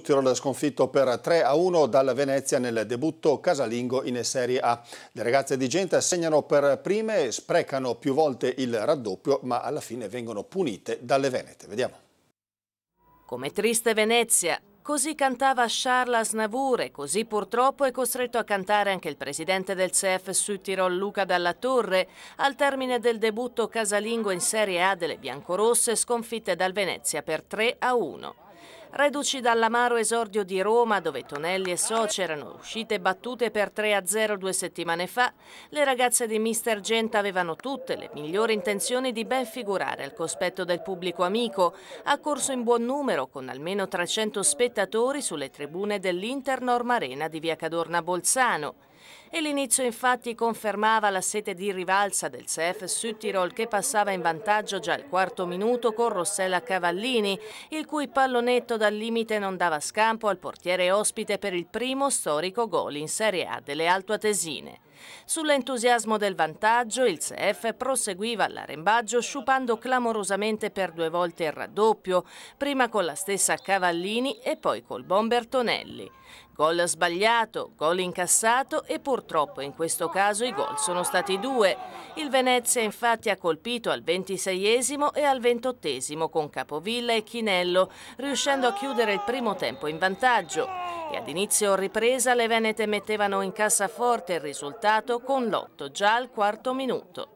Tirol sconfitto per 3 a 1 dal Venezia nel debutto casalingo in Serie A. Le ragazze di Genta segnano per prime, sprecano più volte il raddoppio, ma alla fine vengono punite dalle Venete. Vediamo. Come triste Venezia, Così cantava Charles e così purtroppo è costretto a cantare anche il presidente del CF Sud Tirol Luca Dalla Torre al termine del debutto casalingo in Serie A delle Biancorosse sconfitte dal Venezia per 3 a 1. Reduci dall'amaro esordio di Roma, dove Tonelli e Soci erano uscite battute per 3-0 due settimane fa, le ragazze di Mister Genta avevano tutte le migliori intenzioni di ben figurare al cospetto del pubblico amico, accorso in buon numero con almeno 300 spettatori sulle tribune dell'Internorm Arena di Via Cadorna Bolzano. E l'inizio infatti confermava la sete di rivalsa del CF Südtirol che passava in vantaggio già al quarto minuto con Rossella Cavallini, il cui pallonetto da dal limite non dava scampo al portiere ospite per il primo storico gol in Serie A delle Altoatesine. Sull'entusiasmo del vantaggio, il CF proseguiva all'arembaggio sciupando clamorosamente per due volte il raddoppio, prima con la stessa Cavallini e poi col bomber Tonelli. Gol sbagliato, gol incassato e purtroppo in questo caso i gol sono stati due. Il Venezia infatti ha colpito al 26esimo e al 28esimo con Capovilla e Chinello, riuscendo a chiudere il primo tempo in vantaggio. E ad inizio ripresa le Venete mettevano in cassaforte il risultato con l'otto già al quarto minuto.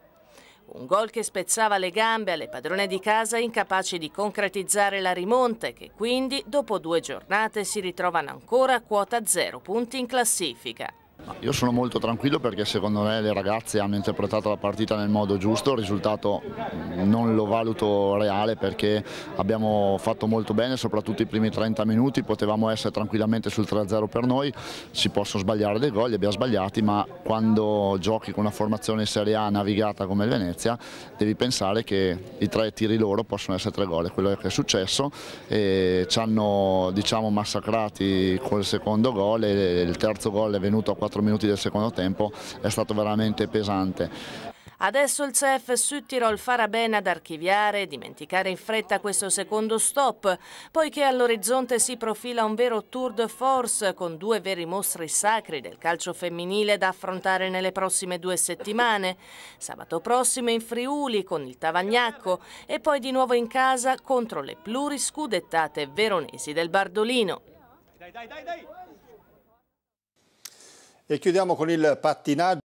Un gol che spezzava le gambe alle padrone di casa incapaci di concretizzare la rimonta che quindi dopo due giornate si ritrovano ancora a quota zero punti in classifica. Io sono molto tranquillo perché secondo me le ragazze hanno interpretato la partita nel modo giusto, il risultato non lo valuto reale perché abbiamo fatto molto bene, soprattutto i primi 30 minuti, potevamo essere tranquillamente sul 3-0 per noi, si possono sbagliare dei gol, li abbiamo sbagliati, ma quando giochi con una formazione Serie A navigata come il Venezia devi pensare che i tre tiri loro possono essere tre gol, quello che è successo e ci hanno diciamo, massacrati col secondo gol e il terzo gol è venuto a 4 4 minuti del secondo tempo è stato veramente pesante. Adesso il CEF Südtirol farà bene ad archiviare e dimenticare in fretta questo secondo stop, poiché all'orizzonte si profila un vero tour de force con due veri mostri sacri del calcio femminile da affrontare nelle prossime due settimane. Sabato prossimo in Friuli con il Tavagnacco e poi di nuovo in casa contro le pluriscudettate veronesi del Bardolino. Dai, dai, dai, e chiudiamo con il pattinaggio.